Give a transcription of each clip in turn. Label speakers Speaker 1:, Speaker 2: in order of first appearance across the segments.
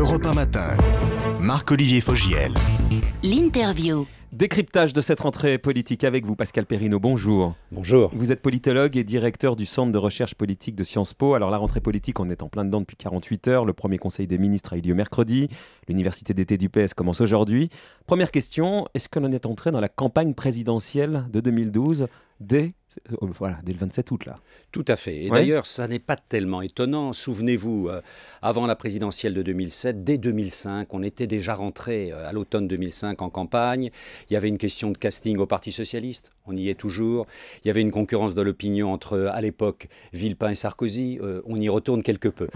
Speaker 1: Europe Matin. Marc-Olivier Fogiel. L'interview. Décryptage de cette rentrée politique avec vous, Pascal Perrino. Bonjour. Bonjour. Vous êtes politologue et directeur du Centre de recherche politique de Sciences Po. Alors, la rentrée politique, on est en plein dedans depuis 48 heures. Le premier conseil des ministres a eu lieu mercredi. L'université d'été du PS commence aujourd'hui. Première question est-ce que l'on est entré dans la campagne présidentielle de 2012 dès, euh, voilà, dès le 27 août. Là.
Speaker 2: Tout à fait. Et d'ailleurs, ça n'est pas tellement étonnant. Souvenez-vous, euh, avant la présidentielle de 2007, dès 2005, on était déjà rentré euh, à l'automne 2005 en campagne. Il y avait une question de casting au Parti socialiste. On y est toujours. Il y avait une concurrence de l'opinion entre, à l'époque, Villepin et Sarkozy. on y retourne quelque peu.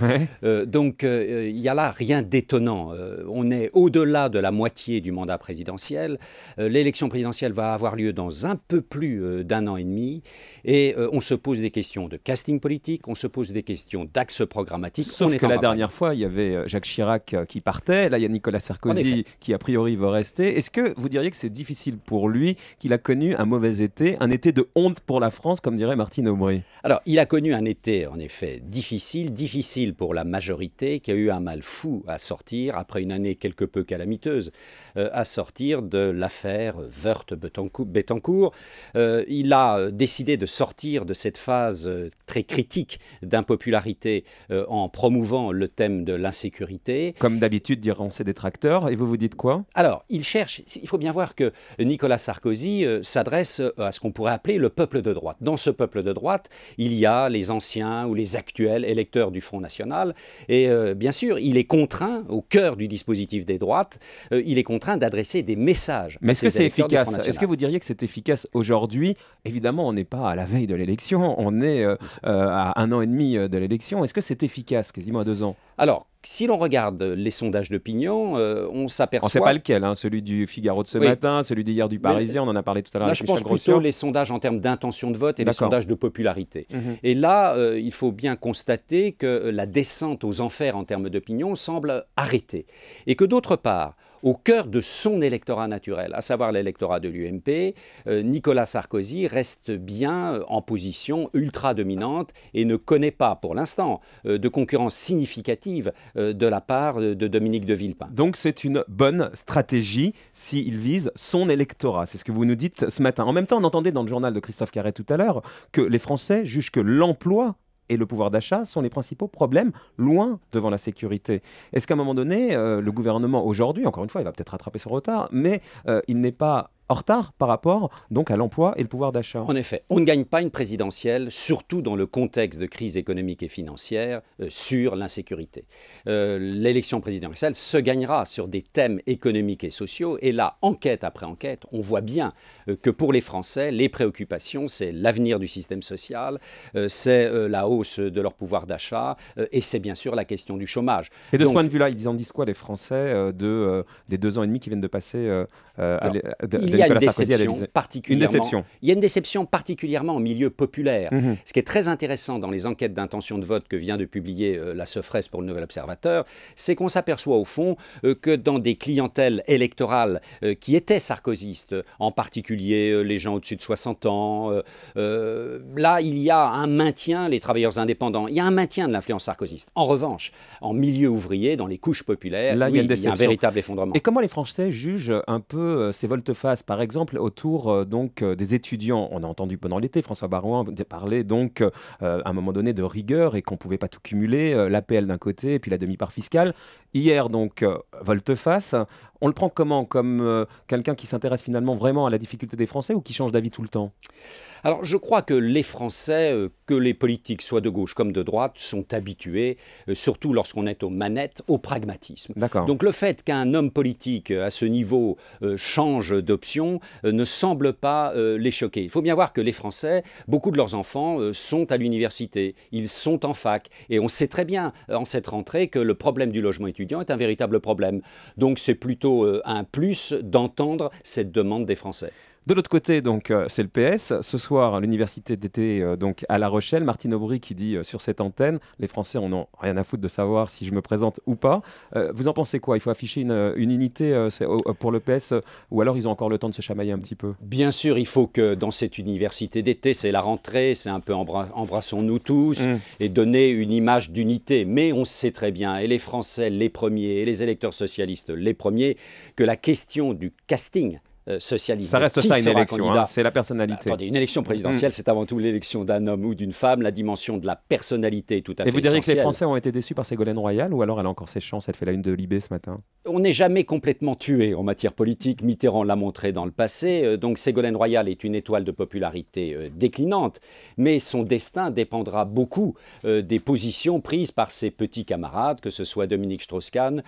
Speaker 2: donc, il n'y a là rien d'étonnant. on est au-delà de la moitié du mandat présidentiel. L'élection présidentielle va avoir lieu dans un peu plus d'un an et demi. Et euh, on se pose des questions de
Speaker 1: casting politique, on se pose des questions d'axe programmatique. Sauf que la dernière fois, il y avait euh, Jacques Chirac euh, qui partait. Là, il y a Nicolas Sarkozy qui, a priori, veut rester. Est-ce que vous diriez que c'est difficile pour lui, qu'il a connu un mauvais été, un été de honte pour la France, comme dirait Martine Aubry Alors,
Speaker 2: il a connu un été, en effet, difficile, difficile pour la majorité, qui a eu un mal fou à sortir, après une année quelque peu calamiteuse, à sortir de l'affaire Wörth-Bettencourt. il a euh, décidé de sortir de cette phase euh, très critique d'impopularité euh, en promouvant le thème de l'insécurité. Comme d'habitude, diront ses détracteurs. Et vous vous dites quoi Alors, il cherche, il faut bien voir que Nicolas Sarkozy s'adresse à ce qu'on pourrait appeler le peuple de droite. Dans ce peuple de droite, il y a les anciens ou les actuels électeurs du Front National. Et bien sûr, il est contraint, au cœur du dispositif des droites, il est contraint d'adresser des messages. Mais est-ce que c'est efficace Est-ce que vous
Speaker 1: diriez que c'est efficace aujourd'hui évidemment, on n'est pas à la veille de l'élection, on est euh, euh, à un an et demi euh, de l'élection. Est-ce que c'est efficace, quasiment à deux ans alors, si l'on regarde
Speaker 2: les sondages
Speaker 1: d'opinion,
Speaker 2: euh, on s'aperçoit.
Speaker 1: On ne sait pas lequel, hein, celui du Figaro de ce matin, celui d'hier du Parisien,
Speaker 2: on en a parlé tout à l'heure. Là, je pense plutôt les sondages en termes d'intention de vote et les sondages de popularité. Mhm. Et là, euh, il faut bien constater que euh, la descente aux enfers en termes d'opinion semble arrêtée. Et que d'autre part, au cœur de son électorat naturel, à savoir l'électorat de l'UMP, Nicolas Sarkozy reste bien en position ultra dominante et ne connaît pas pour l'instant de concurrence significative euh, de la part de
Speaker 1: Dominique de Villepin. Donc c'est une bonne stratégie s'il vise son électorat. C'est ce que vous nous dites ce matin. En même temps, on entendait dans le journal de Christophe Carré tout à l'heure que les Français jugent que l'emploi et le pouvoir d'achat sont les principaux problèmes, loin devant la sécurité. Est-ce qu'à un moment donné, euh, le gouvernement aujourd'hui, encore une fois, il va peut-être rattraper son retard, mais euh, il n'est pas en retard par rapport donc à l'emploi et le pouvoir d'achat. En
Speaker 2: effet, on ne gagne pas une présidentielle, surtout dans le contexte de crise économique et financière, euh, sur l'insécurité. Euh, l'élection présidentielle se gagnera sur des thèmes économiques et sociaux, et là, enquête après enquête, on voit bien euh, que pour les Français, les préoccupations, c'est l'avenir du système social, c'est la hausse de leur pouvoir d'achat, et c'est bien sûr la question du chômage. Et de ce point de
Speaker 1: vue-là, ils en disent quoi les Français de, des deux ans et demi qui viennent de passer il y a une déception particulièrement.
Speaker 2: Il y a une déception particulièrement en milieu populaire. Mhm. Ce qui est très intéressant dans les enquêtes d'intention de vote que vient de publier euh, la Sofres pour le Nouvel Observateur, c'est qu'on s'aperçoit au fond euh, que dans des clientèles électorales euh, qui étaient sarkozystes, en particulier les gens au-dessus de 60 ans, là il y a un maintien, les travailleurs indépendants, il y a un maintien de l'influence sarkozyste. En revanche, en milieu ouvrier, dans les couches populaires, il, y a un véritable effondrement.
Speaker 1: Et comment les Français jugent un peu ces volte-face par exemple, autour euh, donc euh, des étudiants. On a entendu pendant l'été François Barouin parler donc euh, à un moment donné de rigueur et qu'on pouvait pas tout cumuler, l'APL d'un côté et puis la demi-part fiscale. Hier, donc, euh, volte-face, on le prend comment Comme euh, quelqu'un qui s'intéresse finalement vraiment à la difficulté des Français ou qui change d'avis tout le temps
Speaker 2: Alors je crois que les Français, euh, que les politiques soient de gauche comme de droite, sont habitués, surtout lorsqu'on est aux manettes, au pragmatisme. Donc le fait qu'un homme politique à ce niveau change d'option ne semble pas les choquer. Il faut bien voir que les Français, beaucoup de leurs enfants sont à l'université, ils sont en fac. Et on sait très bien en cette rentrée que le problème du logement étudiant est un véritable problème. Donc c'est plutôt euh, un plus d'entendre cette demande des Français.
Speaker 1: De l'autre côté, donc, euh, c'est le PS. Ce soir, l'université d'été euh, donc à La Rochelle, Martine Aubry qui dit euh, sur cette antenne, les Français on n'ont rien à foutre de savoir si je me présente ou pas. vous en pensez quoi Il faut afficher une, unité pour le PS ou alors ils ont encore le temps de se chamailler un petit peu
Speaker 2: Bien sûr, il faut que dans cette université d'été, c'est la rentrée, c'est un peu embrassons-nous tous mmh. et donner une image d'unité. Mais on sait très bien, et les Français les premiers, et les électeurs socialistes les premiers, que la question du casting euh, ça reste ça une élection, hein. c'est la personnalité. attendez, une élection présidentielle, mm. c'est avant tout l'élection d'un homme ou d'une femme, la dimension de la personnalité est tout à fait. Et vous diriez que les Français
Speaker 1: ont été déçus par Ségolène Royal ou alors elle a encore ses chances, elle fait la une de Libé ce matin
Speaker 2: On n'est jamais complètement tué en matière politique, Mitterrand l'a montré dans le passé, euh, donc Ségolène Royal est une étoile de popularité euh, déclinante, mais son destin dépendra beaucoup des positions prises par ses petits camarades, que ce soit Dominique Strauss-Kahn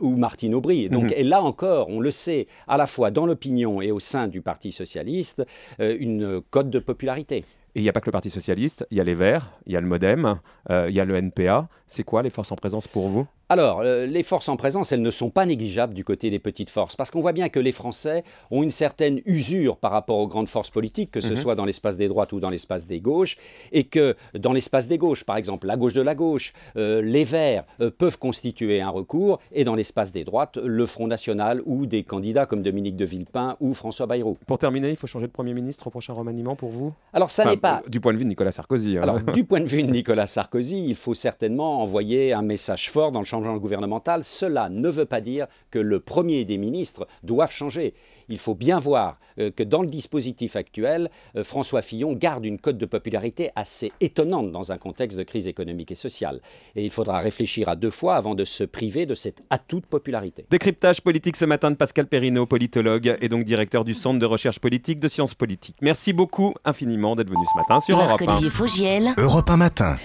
Speaker 2: ou Martine Aubry. Donc, mhm. Et là encore, on le sait, à la fois dans l'opinion et au sein du Parti
Speaker 1: socialiste euh, une cote de popularité. Et il n'y a pas que le Parti socialiste, il y a les Verts, il y a le Modem, euh, il y a le NPA. C'est quoi les forces en présence pour vous
Speaker 2: alors, euh, les forces en présence, elles ne sont pas négligeables du côté des petites forces, parce qu'on voit bien que les Français ont une certaine usure par rapport aux grandes forces politiques, que ce mhm. soit dans l'espace des droites ou dans l'espace des gauches, et que dans l'espace des gauches, par exemple, la gauche de la gauche, euh, les Verts euh, peuvent constituer un recours, et dans l'espace des droites, le Front National ou des candidats comme Dominique de Villepin ou François Bayrou.
Speaker 1: Pour terminer, il faut changer de Premier ministre au prochain remaniement pour vous Alors, ça n'est pas... Du point de vue de Nicolas Sarkozy. Hein. du
Speaker 2: point de vue de Nicolas Sarkozy, il faut certainement envoyer un message fort dans le champ gouvernemental cela ne veut pas dire que le Premier des ministres doivent changer. Il faut bien voir euh, que dans le dispositif actuel, euh, François Fillon garde une cote de popularité assez étonnante dans un contexte de crise économique et sociale. Et il faudra réfléchir à deux fois avant de se priver de cette atout de popularité.
Speaker 1: Décryptage politique ce matin de Pascal Perrineau, politologue et donc directeur du Centre de recherche politique de sciences politiques. Merci beaucoup infiniment d'être venu ce matin sur Europe 1. Europe 1 matin.